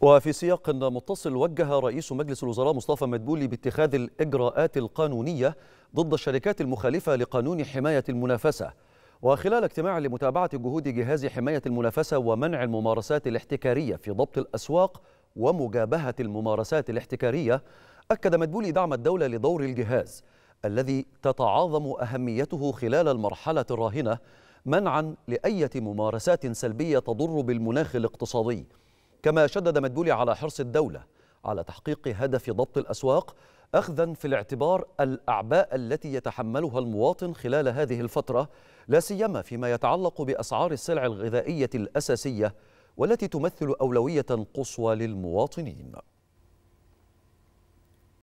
وفي سياق متصل وجه رئيس مجلس الوزراء مصطفى مدبولي باتخاذ الإجراءات القانونية ضد الشركات المخالفة لقانون حماية المنافسة وخلال اجتماع لمتابعة جهود جهاز حماية المنافسة ومنع الممارسات الاحتكارية في ضبط الأسواق ومجابهة الممارسات الاحتكارية أكد مدبولي دعم الدولة لدور الجهاز الذي تتعاظم أهميته خلال المرحلة الراهنة منعا لأية ممارسات سلبية تضر بالمناخ الاقتصادي كما شدد مدبولي على حرص الدولة على تحقيق هدف ضبط الأسواق أخذا في الاعتبار الأعباء التي يتحملها المواطن خلال هذه الفترة لا سيما فيما يتعلق بأسعار السلع الغذائية الأساسية والتي تمثل أولوية قصوى للمواطنين